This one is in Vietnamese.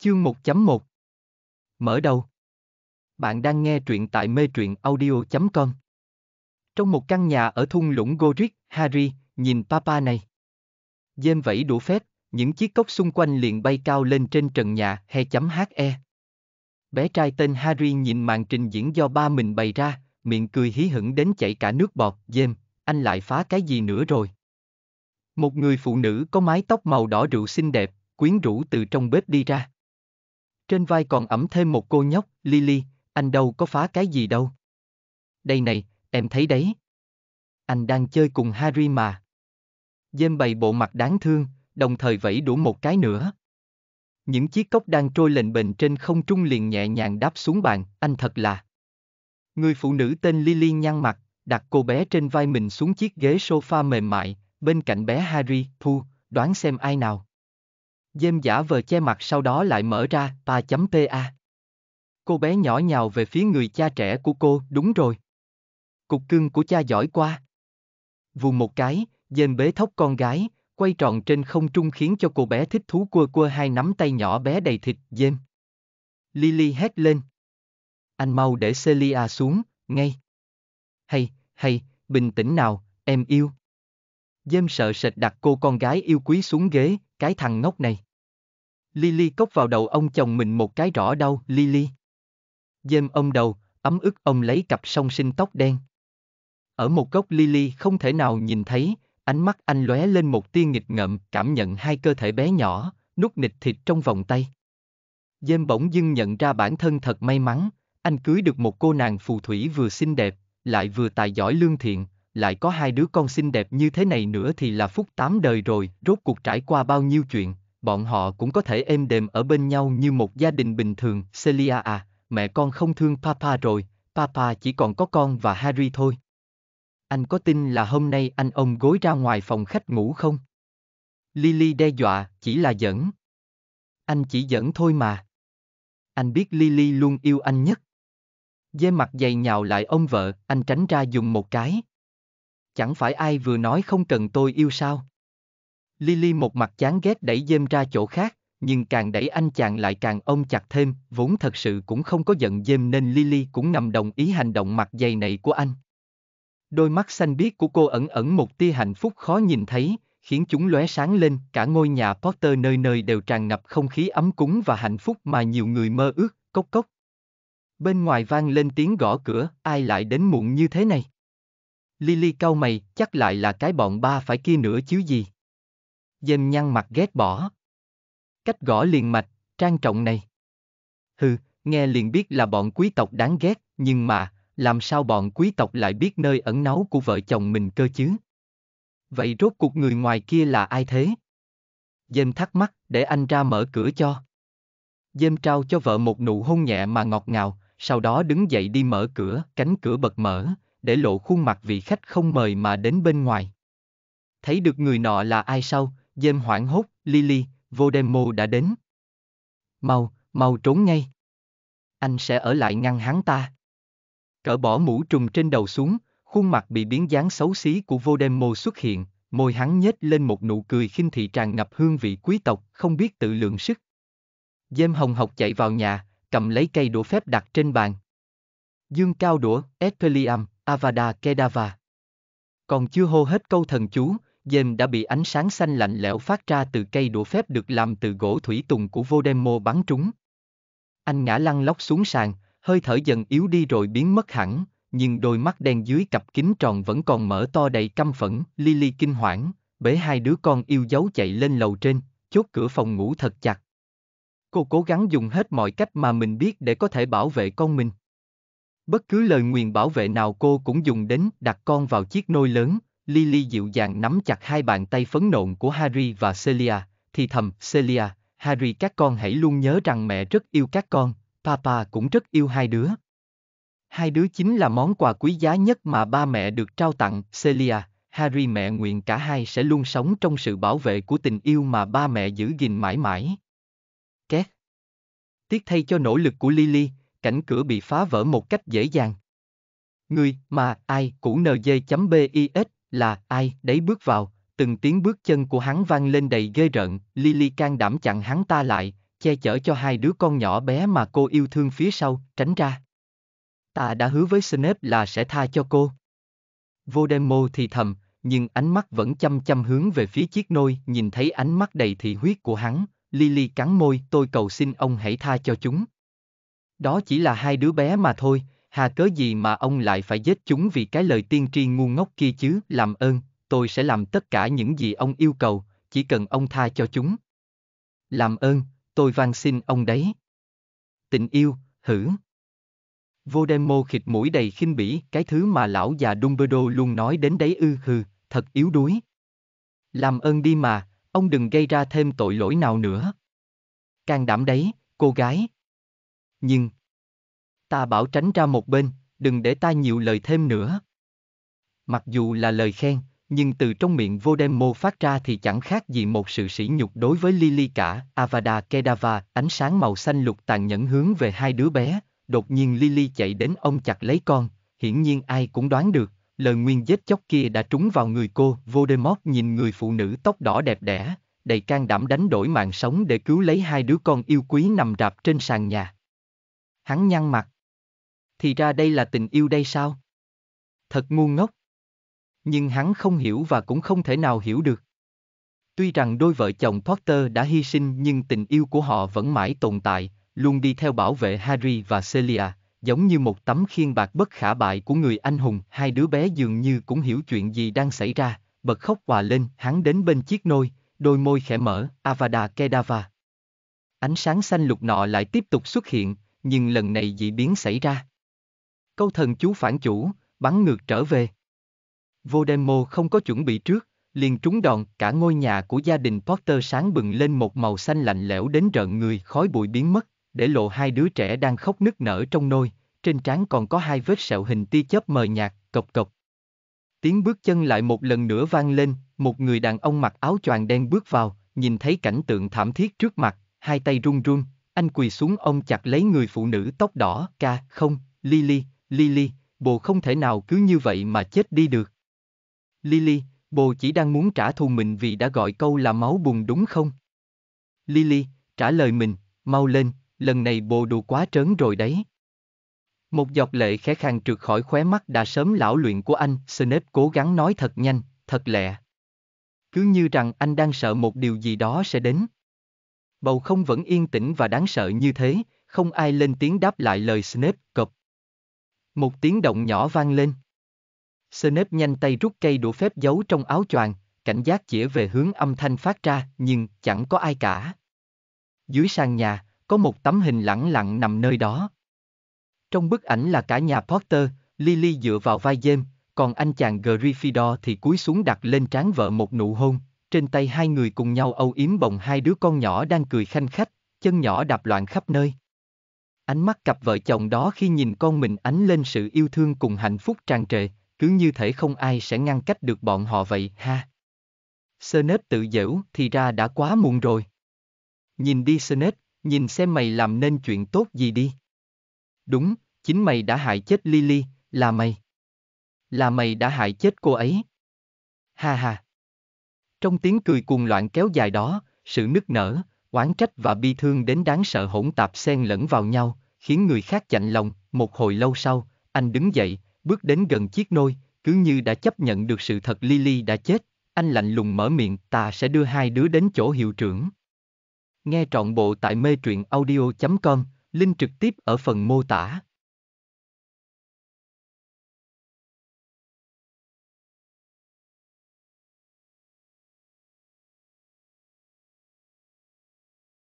Chương 1.1 Mở đầu Bạn đang nghe truyện tại mê truyện audio.com Trong một căn nhà ở thung lũng Gorit, Harry, nhìn papa này. Dêm vẫy đũa phép, những chiếc cốc xung quanh liền bay cao lên trên trần nhà he.he. E. Bé trai tên Harry nhìn màn trình diễn do ba mình bày ra, miệng cười hí hửng đến chảy cả nước bọt, Dêm, anh lại phá cái gì nữa rồi. Một người phụ nữ có mái tóc màu đỏ rượu xinh đẹp, quyến rũ từ trong bếp đi ra. Trên vai còn ẩm thêm một cô nhóc, Lily, anh đâu có phá cái gì đâu. Đây này, em thấy đấy. Anh đang chơi cùng Harry mà. James bày bộ mặt đáng thương, đồng thời vẫy đủ một cái nữa. Những chiếc cốc đang trôi lệnh bệnh trên không trung liền nhẹ nhàng đáp xuống bàn, anh thật là. Người phụ nữ tên Lily nhăn mặt, đặt cô bé trên vai mình xuống chiếc ghế sofa mềm mại, bên cạnh bé Harry, thu, đoán xem ai nào. Dêm giả vờ che mặt sau đó lại mở ra, pa.pa. Cô bé nhỏ nhào về phía người cha trẻ của cô, đúng rồi. Cục cưng của cha giỏi qua. Vù một cái, dêm bế thóc con gái, quay tròn trên không trung khiến cho cô bé thích thú quơ quơ hai nắm tay nhỏ bé đầy thịt, dêm. Lily hét lên. Anh mau để Celia xuống, ngay. Hay, hay, bình tĩnh nào, em yêu. Dêm sợ sệt đặt cô con gái yêu quý xuống ghế, cái thằng ngốc này. Lily cốc vào đầu ông chồng mình một cái rõ đau, Lily. Dêm ông đầu, ấm ức ông lấy cặp song sinh tóc đen. Ở một góc Lily không thể nào nhìn thấy, ánh mắt anh lóe lên một tia nghịch ngợm, cảm nhận hai cơ thể bé nhỏ, nút nịch thịt trong vòng tay. Dêm bỗng dưng nhận ra bản thân thật may mắn, anh cưới được một cô nàng phù thủy vừa xinh đẹp, lại vừa tài giỏi lương thiện, lại có hai đứa con xinh đẹp như thế này nữa thì là phúc tám đời rồi, rốt cuộc trải qua bao nhiêu chuyện, bọn họ cũng có thể êm đềm ở bên nhau như một gia đình bình thường. Celia à, mẹ con không thương Papa rồi, Papa chỉ còn có con và Harry thôi. Anh có tin là hôm nay anh ông gối ra ngoài phòng khách ngủ không? Lily đe dọa, chỉ là giỡn. Anh chỉ giỡn thôi mà. Anh biết Lily luôn yêu anh nhất. Dê mặt dày nhào lại ông vợ, anh tránh ra dùng một cái. Chẳng phải ai vừa nói không cần tôi yêu sao? Lily một mặt chán ghét đẩy dêm ra chỗ khác, nhưng càng đẩy anh chàng lại càng ôm chặt thêm, vốn thật sự cũng không có giận dêm nên Lily cũng nằm đồng ý hành động mặt dày này của anh. Đôi mắt xanh biếc của cô ẩn ẩn một tia hạnh phúc khó nhìn thấy, khiến chúng lóe sáng lên, cả ngôi nhà Potter nơi nơi đều tràn ngập không khí ấm cúng và hạnh phúc mà nhiều người mơ ước, cốc cốc. Bên ngoài vang lên tiếng gõ cửa, ai lại đến muộn như thế này? Lily cau mày, chắc lại là cái bọn ba phải kia nữa chứ gì. Dêm nhăn mặt ghét bỏ. Cách gõ liền mạch, trang trọng này. Hừ, nghe liền biết là bọn quý tộc đáng ghét, nhưng mà, làm sao bọn quý tộc lại biết nơi ẩn náu của vợ chồng mình cơ chứ? Vậy rốt cuộc người ngoài kia là ai thế? Dêm thắc mắc, để anh ra mở cửa cho. Dêm trao cho vợ một nụ hôn nhẹ mà ngọt ngào, sau đó đứng dậy đi mở cửa, cánh cửa bật mở, để lộ khuôn mặt vị khách không mời mà đến bên ngoài. Thấy được người nọ là ai sau, Dêm hoảng hốt, Lily, Vodemo đã đến. Mau, mau trốn ngay. Anh sẽ ở lại ngăn hắn ta. Cỡ bỏ mũ trùng trên đầu xuống, khuôn mặt bị biến dáng xấu xí của Vodemo xuất hiện, môi hắn nhếch lên một nụ cười khinh thị tràn ngập hương vị quý tộc, không biết tự lượng sức. Dêm hồng học chạy vào nhà, cầm lấy cây đũa phép đặt trên bàn. Dương cao đũa, Ethelium, Avada Kedavra. Còn chưa hô hết câu thần chú, dêm đã bị ánh sáng xanh lạnh lẽo phát ra từ cây đũa phép được làm từ gỗ thủy tùng của Vodemo bắn trúng. Anh ngã lăn lóc xuống sàn, hơi thở dần yếu đi rồi biến mất hẳn, nhưng đôi mắt đen dưới cặp kính tròn vẫn còn mở to đầy căm phẫn, Lily kinh hoảng, bế hai đứa con yêu dấu chạy lên lầu trên, chốt cửa phòng ngủ thật chặt. Cô cố gắng dùng hết mọi cách mà mình biết để có thể bảo vệ con mình. Bất cứ lời nguyền bảo vệ nào cô cũng dùng đến đặt con vào chiếc nôi lớn, Lily dịu dàng nắm chặt hai bàn tay phấn nộn của Harry và Celia, thì thầm, Celia, Harry các con hãy luôn nhớ rằng mẹ rất yêu các con, papa cũng rất yêu hai đứa. Hai đứa chính là món quà quý giá nhất mà ba mẹ được trao tặng, Celia, Harry mẹ nguyện cả hai sẽ luôn sống trong sự bảo vệ của tình yêu mà ba mẹ giữ gìn mãi mãi. Két. Tiếc thay cho nỗ lực của Lily, cảnh cửa bị phá vỡ một cách dễ dàng. Người mà ai cũng nej.bis là ai đấy bước vào, từng tiếng bước chân của hắn vang lên đầy ghê rợn, Lily can đảm chặn hắn ta lại, che chở cho hai đứa con nhỏ bé mà cô yêu thương phía sau, tránh ra. Ta đã hứa với Snape là sẽ tha cho cô. Voldemort thì thầm, nhưng ánh mắt vẫn chăm chăm hướng về phía chiếc nôi, nhìn thấy ánh mắt đầy thị huyết của hắn, Lily cắn môi, tôi cầu xin ông hãy tha cho chúng. Đó chỉ là hai đứa bé mà thôi, hà cớ gì mà ông lại phải giết chúng vì cái lời tiên tri ngu ngốc kia chứ, làm ơn, tôi sẽ làm tất cả những gì ông yêu cầu, chỉ cần ông tha cho chúng. Làm ơn, tôi van xin ông đấy. Tình yêu, hử. Vô mô khịt mũi đầy khinh bỉ, cái thứ mà lão già Dumbledore luôn nói đến đấy ư hừ, thật yếu đuối. Làm ơn đi mà, ông đừng gây ra thêm tội lỗi nào nữa. Càng đảm đấy, cô gái. Nhưng, Ta bảo tránh ra một bên, đừng để ta nhiều lời thêm nữa. Mặc dù là lời khen, nhưng từ trong miệng vô đem mô phát ra thì chẳng khác gì một sự sỉ nhục đối với Lily cả. Avada Kedava, ánh sáng màu xanh lục tàn nhẫn hướng về hai đứa bé, đột nhiên Lily chạy đến ông chặt lấy con, hiển nhiên ai cũng đoán được, lời nguyên giết chóc kia đã trúng vào người cô. Voldemort nhìn người phụ nữ tóc đỏ đẹp đẽ, đầy can đảm đánh đổi mạng sống để cứu lấy hai đứa con yêu quý nằm rạp trên sàn nhà. Hắn nhăn mặt, thì ra đây là tình yêu đây sao? Thật ngu ngốc. Nhưng hắn không hiểu và cũng không thể nào hiểu được. Tuy rằng đôi vợ chồng Potter đã hy sinh nhưng tình yêu của họ vẫn mãi tồn tại, luôn đi theo bảo vệ Harry và Celia, giống như một tấm khiên bạc bất khả bại của người anh hùng. Hai đứa bé dường như cũng hiểu chuyện gì đang xảy ra, bật khóc hòa lên, hắn đến bên chiếc nôi, đôi môi khẽ mở, Avada Kedava. Ánh sáng xanh lục nọ lại tiếp tục xuất hiện, nhưng lần này dị biến xảy ra câu thần chú phản chủ, bắn ngược trở về. Vodemo không có chuẩn bị trước, liền trúng đòn, cả ngôi nhà của gia đình Potter sáng bừng lên một màu xanh lạnh lẽo đến rợn người, khói bụi biến mất, để lộ hai đứa trẻ đang khóc nức nở trong nôi, trên trán còn có hai vết sẹo hình tia chớp mờ nhạt, cộc cộc. Tiếng bước chân lại một lần nữa vang lên, một người đàn ông mặc áo choàng đen bước vào, nhìn thấy cảnh tượng thảm thiết trước mặt, hai tay run run, anh quỳ xuống ông chặt lấy người phụ nữ tóc đỏ, ca, không, Lily, Lily, bồ không thể nào cứ như vậy mà chết đi được. Lily, bồ chỉ đang muốn trả thù mình vì đã gọi câu là máu bùn đúng không? Lily, trả lời mình, mau lên, lần này bồ đùa quá trớn rồi đấy. Một giọt lệ khẽ khàng trượt khỏi khóe mắt đã sớm lão luyện của anh, Snape cố gắng nói thật nhanh, thật lẹ. Cứ như rằng anh đang sợ một điều gì đó sẽ đến. Bầu không vẫn yên tĩnh và đáng sợ như thế, không ai lên tiếng đáp lại lời Snape, cộc, một tiếng động nhỏ vang lên. Snape nhanh tay rút cây đũa phép giấu trong áo choàng, cảnh giác chĩa về hướng âm thanh phát ra, nhưng chẳng có ai cả. Dưới sàn nhà, có một tấm hình lẳng lặng nằm nơi đó. Trong bức ảnh là cả nhà Potter, Lily dựa vào vai James, còn anh chàng Gryffindor thì cúi xuống đặt lên trán vợ một nụ hôn, trên tay hai người cùng nhau âu yếm bồng hai đứa con nhỏ đang cười khanh khách, chân nhỏ đạp loạn khắp nơi. Ánh mắt cặp vợ chồng đó khi nhìn con mình ánh lên sự yêu thương cùng hạnh phúc tràn trề, cứ như thể không ai sẽ ngăn cách được bọn họ vậy ha. Sơnet tự giễu thì ra đã quá muộn rồi. Nhìn đi Sơnet, nhìn xem mày làm nên chuyện tốt gì đi. Đúng, chính mày đã hại chết Lily, là mày. Là mày đã hại chết cô ấy. Ha ha. Trong tiếng cười cuồng loạn kéo dài đó, sự nức nở, oán trách và bi thương đến đáng sợ hỗn tạp xen lẫn vào nhau, khiến người khác chạnh lòng, một hồi lâu sau, anh đứng dậy, bước đến gần chiếc nôi, cứ như đã chấp nhận được sự thật Lily đã chết, anh lạnh lùng mở miệng, ta sẽ đưa hai đứa đến chỗ hiệu trưởng. Nghe trọn bộ tại mê truyện audio.com, link trực tiếp ở phần mô tả.